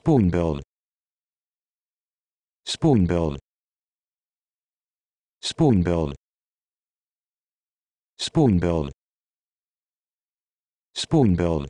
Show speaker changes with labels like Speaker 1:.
Speaker 1: spoon build spoon build spoon build spoon build spoon build